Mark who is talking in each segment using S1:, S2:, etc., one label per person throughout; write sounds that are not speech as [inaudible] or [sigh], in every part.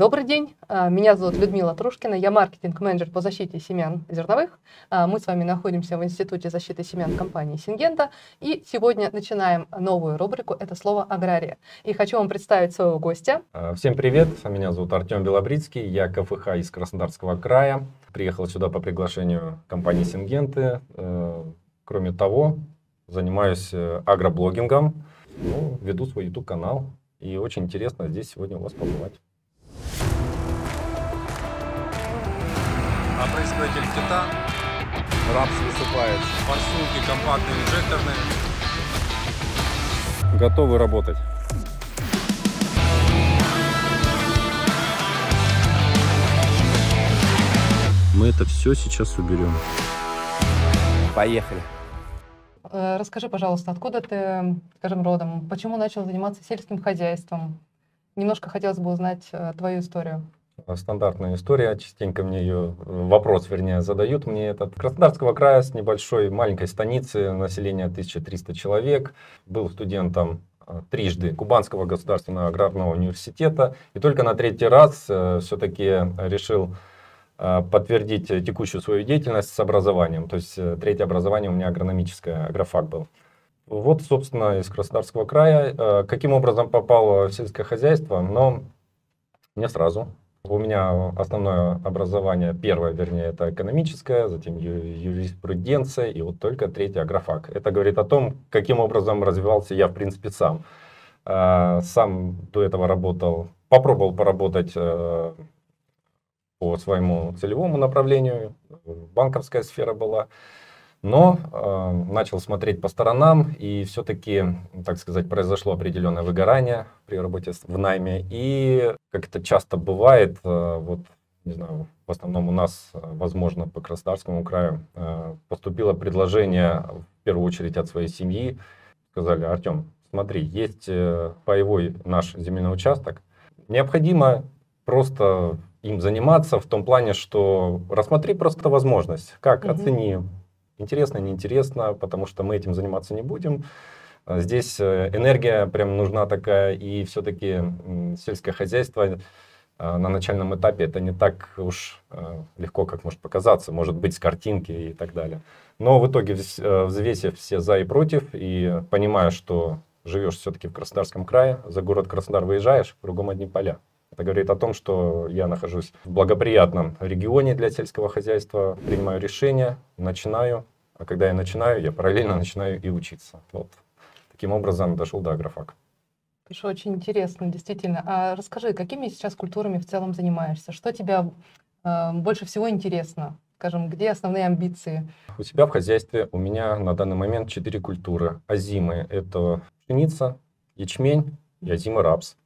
S1: Добрый день, а, меня зовут Людмила Трушкина, я маркетинг-менеджер по защите семян зерновых. А, мы с вами находимся в Институте защиты семян компании Сингента, и сегодня начинаем новую рубрику «Это слово агрария». И хочу вам представить своего гостя.
S2: А, всем привет, меня зовут Артем Белобрицкий, я КФХ из Краснодарского края. Приехал сюда по приглашению компании Сингенты. Кроме того, занимаюсь э, агроблогингом, ну, веду свой YouTube-канал, и очень интересно здесь сегодня у вас побывать. опрыскиватель а титан. Рапс высыпается. Форсунки компактные, инжекторные. Готовы работать. Мы это все сейчас уберем. Поехали.
S1: Э, расскажи, пожалуйста, откуда ты, скажем, родом? Почему начал заниматься сельским хозяйством? Немножко хотелось бы узнать э, твою историю.
S2: Э, стандартная история. Частенько мне ее, э, вопрос, вернее, задают мне этот. Краснодарского края с небольшой маленькой станицы, население 1300 человек. Был студентом э, трижды Кубанского государственного аграрного университета. И только на третий раз все-таки решил подтвердить текущую свою деятельность с образованием. То есть третье образование у меня агрономическое, агрофак был. Вот, собственно, из Краснодарского края. Каким образом попал в сельское хозяйство? Но не сразу. У меня основное образование, первое, вернее, это экономическое, затем юриспруденция, и вот только третье агрофак. Это говорит о том, каким образом развивался я, в принципе, сам. А, сам до этого работал, попробовал поработать э, по своему целевому направлению, банковская сфера была но э, начал смотреть по сторонам, и все-таки, так сказать, произошло определенное выгорание при работе в найме. И, как это часто бывает, э, вот, не знаю, в основном у нас, э, возможно, по Краснодарскому краю, э, поступило предложение, в первую очередь, от своей семьи. Сказали, Артем, смотри, есть э, паевой наш земельный участок, необходимо просто им заниматься в том плане, что рассмотри просто возможность, как угу. оцени Интересно, неинтересно, потому что мы этим заниматься не будем. А, здесь э, энергия прям нужна такая, и все-таки сельское хозяйство а, на начальном этапе это не так уж а, легко, как может показаться, может быть, с картинки и так далее. Но в итоге, э, взвесив все за и против, и понимая, что живешь все-таки в Краснодарском крае, за город Краснодар выезжаешь, кругом одни поля. Это говорит о том, что я нахожусь в благоприятном регионе для сельского хозяйства, принимаю решения, начинаю, а когда я начинаю, я параллельно начинаю и учиться. Вот. Таким образом дошел до агрофак.
S1: Пишу очень интересно, действительно. А расскажи, какими сейчас культурами в целом занимаешься? Что тебя э, больше всего интересно? Скажем, где основные амбиции?
S2: У себя в хозяйстве у меня на данный момент четыре культуры. Азимы – это пшеница, ячмень и азимы рапс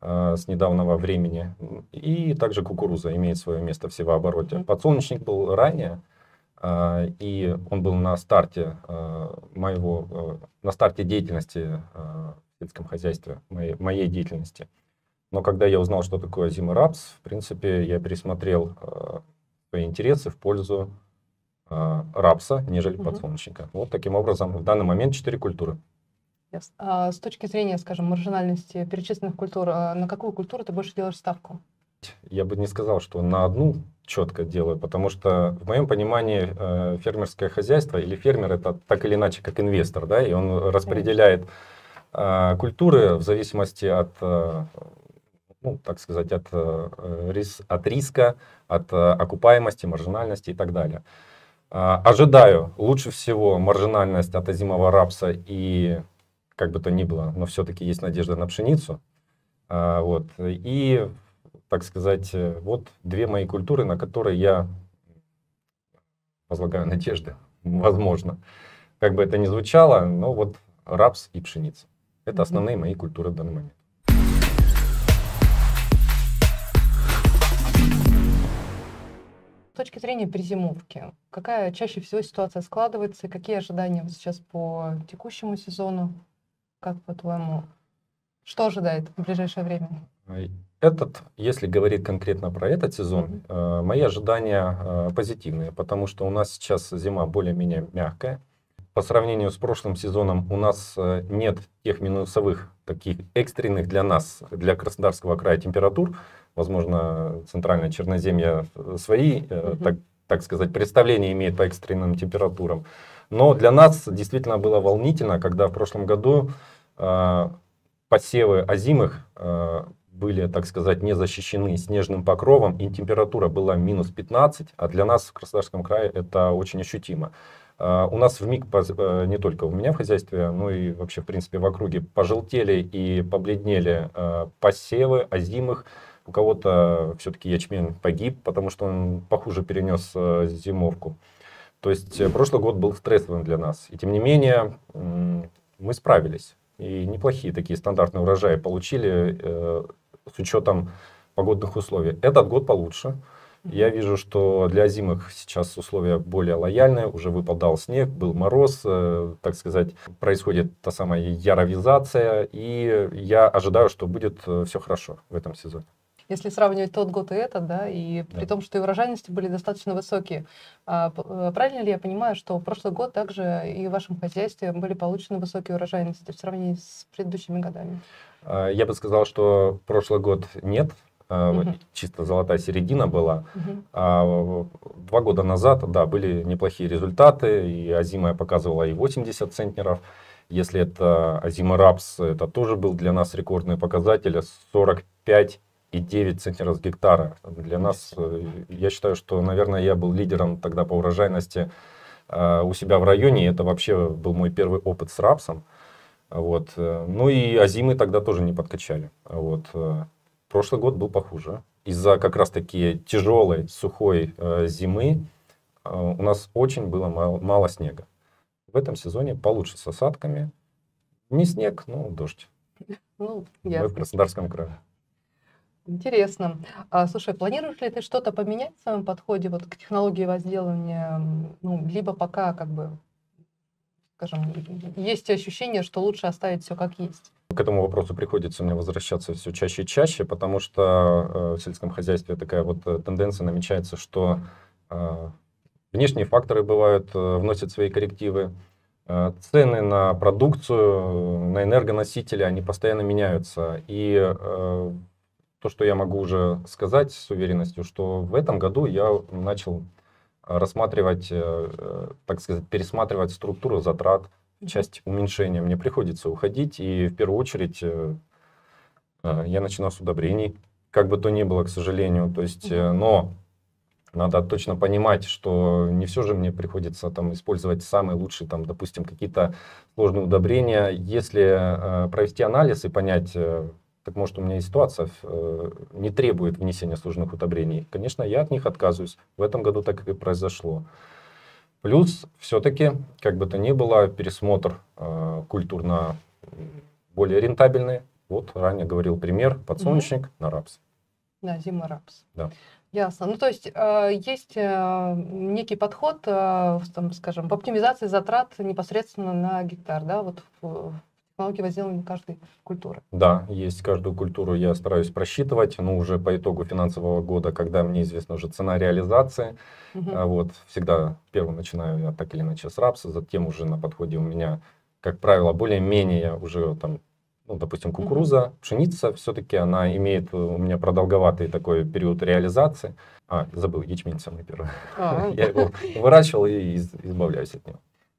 S2: э, с недавнего времени. И также кукуруза имеет свое место в севообороте. Подсолнечник был ранее – а, и он был на старте а, моего, а, на старте деятельности в сельском хозяйстве, моей, моей деятельности. Но когда я узнал, что такое рапс, в принципе, я пересмотрел свои интересы в пользу рапса, нежели подсолнечника. Угу. Вот таким образом в данный момент четыре культуры.
S1: Yes. А с точки зрения, скажем, маржинальности перечисленных культур, на какую культуру ты больше делаешь ставку?
S2: Я бы не сказал, что на одну четко делаю, потому что в моем понимании э, фермерское хозяйство или фермер это так или иначе как инвестор, да, и он распределяет э, культуры в зависимости от, э, ну, так сказать, от, э, рис, от риска, от э, окупаемости, маржинальности и так далее. Э, ожидаю лучше всего маржинальность от озимого рапса и как бы то ни было, но все-таки есть надежда на пшеницу. Вот. И так сказать, э, вот две мои культуры, на которые я возлагаю надежды, [laughs] возможно. Как бы это ни звучало, но вот рапс и пшеница. Это основные мои культуры в данный момент.
S1: С точки зрения перезимовки, какая чаще всего ситуация складывается, какие ожидания сейчас по текущему сезону, как по-твоему, что ожидает в ближайшее время?
S2: Этот, если говорить конкретно про этот сезон, mm-hmm. э, мои ожидания э, позитивные, потому что у нас сейчас зима более-менее мягкая. По сравнению с прошлым сезоном у нас э, нет тех минусовых, таких экстренных для нас, для Краснодарского края температур. Возможно, центральная Черноземья э, свои, э, mm-hmm. так, так сказать, представления имеет по экстренным температурам. Но для нас действительно было волнительно, когда в прошлом году э, посевы озимых э, были, так сказать, не защищены снежным покровом, и температура была минус 15, а для нас в Краснодарском крае это очень ощутимо. А, у нас в миг, э, не только у меня в хозяйстве, но и вообще, в принципе, в округе пожелтели и побледнели а, посевы озимых. У кого-то все-таки ячмень погиб, потому что он похуже перенес э, зимовку. То есть э, прошлый год был стрессовым для нас. И тем не менее мы справились. И неплохие такие стандартные урожаи получили с учетом погодных условий. Этот год получше. Я вижу, что для озимых сейчас условия более лояльные. Уже выпадал снег, был мороз, э, так сказать, происходит та самая яровизация. И я ожидаю, что будет э, все хорошо в этом сезоне
S1: если сравнивать тот год и этот, да, и да. при том, что и урожайности были достаточно высокие. А, э, правильно ли я понимаю, что прошлый год также и в вашем хозяйстве были получены высокие урожайности в сравнении с предыдущими годами?
S2: А, я бы сказал, что прошлый год нет, Uh-huh. чисто золотая середина была. Uh-huh. А два года назад, да, были неплохие результаты, и озимая показывала и 80 центнеров. Если это Азима Рапс, это тоже был для нас рекордный показатель, 45 9 центнеров с гектара. Для нас, э, я считаю, что, наверное, я был лидером тогда по урожайности э, у себя в районе. Это вообще был мой первый опыт с рапсом. Вот. Э, ну и азимы тогда тоже не подкачали. Вот. Прошлый год был похуже. Из-за как раз-таки тяжелой, сухой зимы у нас очень было мало, мало снега. В этом сезоне получше с осадками. Не снег, но ну, дождь. Ну, Мы в Краснодарском крае.
S1: Интересно. А, слушай, планируешь ли ты что-то поменять в своем подходе вот, к технологии возделывания? Ну, либо пока, как бы, скажем, есть ощущение, что лучше оставить все как есть?
S2: К этому вопросу приходится мне возвращаться все чаще и чаще, потому что э, в сельском хозяйстве такая вот э, тенденция намечается, что э, внешние факторы бывают, э, вносят свои коррективы, э, цены на продукцию, на энергоносители, они постоянно меняются. И э, то, что я могу уже сказать с уверенностью, что в этом году я начал э, рассматривать, э, э, так сказать, пересматривать структуру затрат, часть уменьшения мне приходится уходить, и в первую очередь я начинаю с удобрений, как бы то ни было, к сожалению, то есть, но надо точно понимать, что не все же мне приходится там использовать самые лучшие, там, допустим, какие-то сложные удобрения. Если провести анализ и понять, так может у меня ситуация э, не требует внесения сложных удобрений. Конечно, я от них отказываюсь. В этом году так и произошло. Плюс все-таки, как бы то ни было, пересмотр э, культурно более рентабельный. Вот ранее говорил пример подсолнечник угу. на рапс.
S1: Да, зима рапс. Да. Ясно. Ну, то есть э, есть э, некий подход, э, там, скажем, по оптимизации затрат непосредственно на гектар, да, вот в, аналоги возделывания каждой культуры?
S2: Да, есть каждую культуру я стараюсь просчитывать, но ну, уже по итогу финансового года, когда мне известна уже цена реализации, угу. вот всегда первым начинаю я так или иначе с рапса, затем уже на подходе у меня, как правило, более-менее уже там ну, допустим, кукуруза, mm пшеница, все-таки она имеет э, у меня продолговатый такой период реализации. А, забыл, ячмень самый первый. Oh. [laughs] Я его выращивал и избавляюсь от него.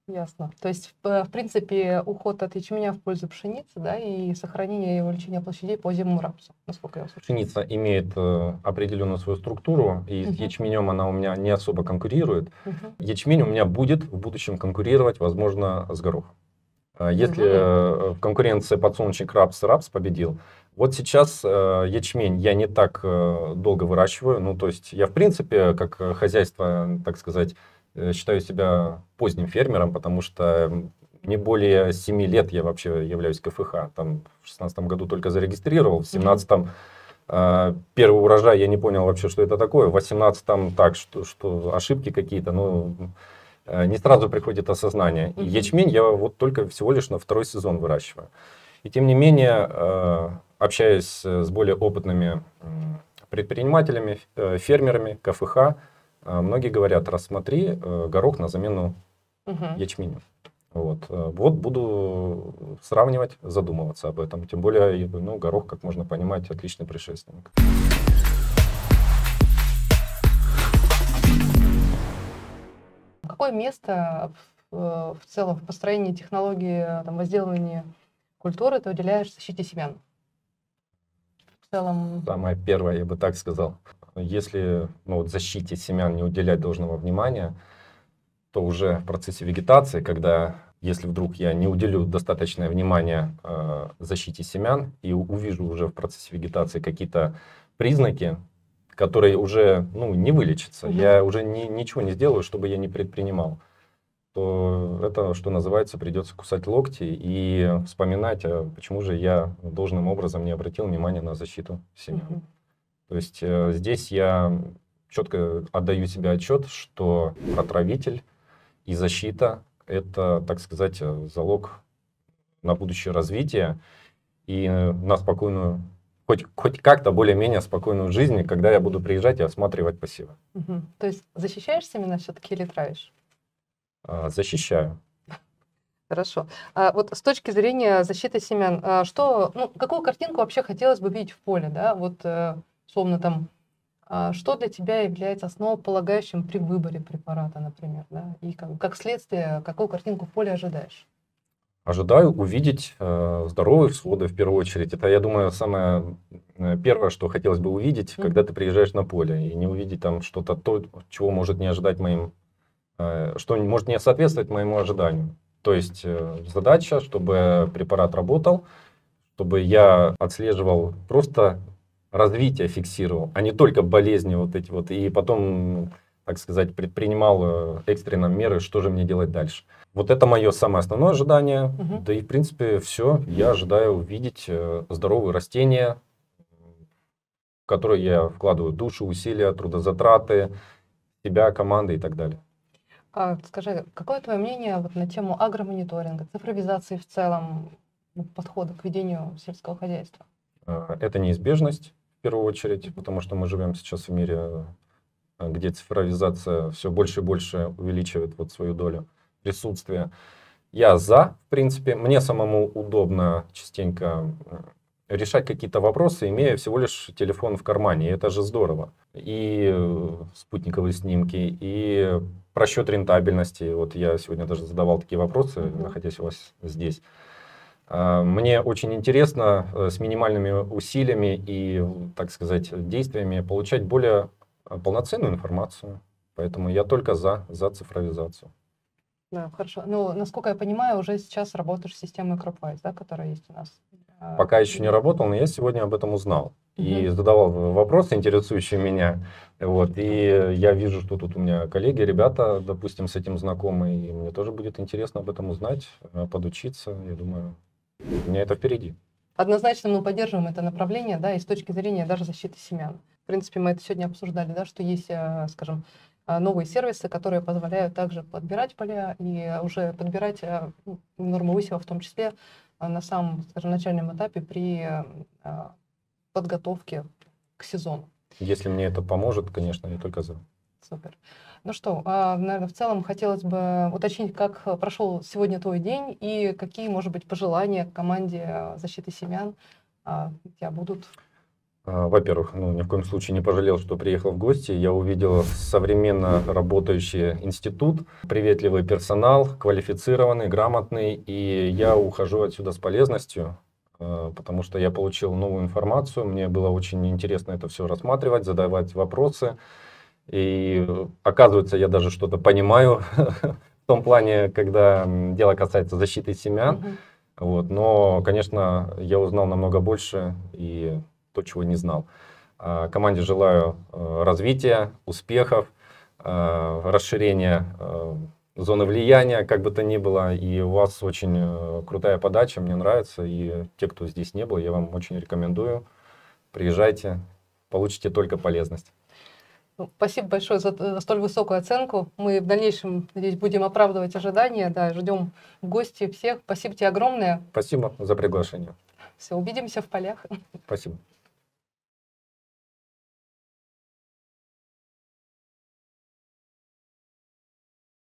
S1: Ясно. То есть, э, в, принципе, уход от ячменя в пользу пшеницы, да, и сохранение и увеличение площадей по зимнему рапсу, насколько я услышал.
S2: Пшеница имеет э, определенную свою структуру, и угу. с ячменем она у меня не особо конкурирует. Угу. Ячмень у меня будет в будущем конкурировать, возможно, с горохом. Э, если угу. в конкуренции подсолнечник рапс рапс победил, вот сейчас э, ячмень я не так э, долго выращиваю, ну то есть я в принципе как хозяйство, так сказать, Э, считаю себя поздним фермером, потому что не более 7 лет я вообще являюсь КФХ. Там в 16 году только зарегистрировал, в 17 mm-hmm. Э, первый урожай, я не понял вообще, что это такое. В 18 так, что, что ошибки какие-то, но ну, э, не сразу приходит осознание. Mm-hmm. И ячмень я вот только всего лишь на второй сезон выращиваю. И тем не менее, э, общаясь с более опытными предпринимателями, фермерами, КФХ, а многие говорят, рассмотри э, горох на замену угу. ячменю. Вот. Э, вот буду сравнивать, задумываться об этом. Тем более, ну, горох, как можно понимать, отличный предшественник.
S1: Какое место э, в целом в построении технологии там, возделывания культуры ты уделяешь защите семян? целом...
S2: Самое первое, я бы так сказал. Если ну, вот защите семян не уделять должного внимания, то уже в процессе вегетации, когда если вдруг я не уделю достаточное внимание э, защите семян и увижу уже в процессе вегетации какие-то признаки, которые уже ну, не вылечатся, угу. я уже ни, ничего не сделаю, чтобы я не предпринимал то это, что называется, придется кусать локти и вспоминать, а почему же я должным образом не обратил внимания на защиту семьи. Угу. То есть э, здесь я четко отдаю себе отчет, что отравитель и защита – это, так сказать, залог на будущее развитие и на спокойную, хоть, хоть как-то более-менее спокойную жизнь, когда я буду приезжать и осматривать пассивы.
S1: Угу. То есть защищаешь семена все-таки или травишь?
S2: А, защищаю.
S1: Хорошо. А вот с точки зрения защиты семян, а, что, ну, какую картинку вообще хотелось бы видеть в поле, да? Вот, э, словно там, а, что для тебя является основополагающим при выборе препарата, например, да? И как, как следствие, какую картинку в поле ожидаешь?
S2: Ожидаю увидеть э, здоровые всходы в первую очередь. Это, я думаю, самое э, первое, что хотелось бы увидеть, mm-hmm. когда ты приезжаешь на поле, и не увидеть там что-то то, чего может не ожидать моим Э, что может не соответствовать моему ожиданию. То есть э, задача, чтобы препарат работал, чтобы я отслеживал просто развитие фиксировал, а не только болезни вот эти вот, и потом, так сказать, предпринимал э, экстренные меры, что же мне делать дальше. Вот это мое самое основное ожидание, угу. да и, в принципе, все, я ожидаю увидеть здоровые растения, в которые я вкладываю душу, усилия, трудозатраты, себя, команды и так далее.
S1: А, скажи, какое твое мнение вот на тему агромониторинга, цифровизации в целом, ну, подхода к ведению сельского хозяйства?
S2: А, это неизбежность, в первую очередь, потому что мы живем сейчас в мире, а, где цифровизация все больше и больше увеличивает вот свою долю присутствия. Я за, в принципе. Мне самому удобно частенько решать какие-то вопросы, имея всего лишь телефон в кармане. И это же здорово. И э, спутниковые снимки, и просчет рентабельности. Вот я сегодня даже задавал такие вопросы, находясь у вас здесь. А, мне очень интересно э, с минимальными усилиями и, так сказать, действиями получать более э, полноценную информацию. Поэтому я только за, за цифровизацию.
S1: Да, хорошо. Ну, насколько я понимаю, уже сейчас работаешь с системой Cropwise, да, которая есть у нас. А, пока
S2: еще не работал, но я сегодня об этом узнал. И задавал вопросы, интересующие меня. Вот, и я вижу, что тут у меня коллеги, ребята, допустим, с этим знакомы. И мне тоже будет интересно об этом узнать, э, подучиться. Я думаю, у меня это впереди.
S1: Однозначно мы поддерживаем это направление, да, и с точки зрения даже защиты семян. В принципе, мы это сегодня обсуждали, да, что есть, э, скажем, э, новые сервисы, которые позволяют также подбирать поля и уже подбирать ну, нормы высева в том числе Э, на самом, скажем, начальном этапе при э, подготовке к сезону.
S2: Если мне это поможет, конечно, я только за.
S1: Супер. Ну что, а, наверное, в целом хотелось бы уточнить, как прошел сегодня твой день и какие, может быть, пожелания команде э, защиты семян а, у тебя будут
S2: а, во-первых, ну, ни в коем случае не пожалел, что приехал в гости. Я увидел современно работающий институт, приветливый персонал, квалифицированный, грамотный. И я ухожу отсюда с полезностью, а, потому что я получил новую информацию. Мне было очень интересно это все рассматривать, задавать вопросы. И оказывается, я даже что-то понимаю [laughs] в том плане, когда дело касается защиты семян. Вот. Но, конечно, я узнал намного больше и то, чего не знал. А, команде желаю э, развития, успехов, э, расширения э, зоны влияния, как бы то ни было. И у вас очень крутая подача, мне нравится. И те, кто здесь не был, я вам очень рекомендую. Приезжайте, получите только полезность.
S1: Ну, спасибо большое за, столь высокую оценку. Мы в дальнейшем, надеюсь, будем оправдывать ожидания. Да, ждем гостей всех. Спасибо тебе огромное.
S2: Спасибо за приглашение.
S1: Все, увидимся в полях.
S2: Спасибо.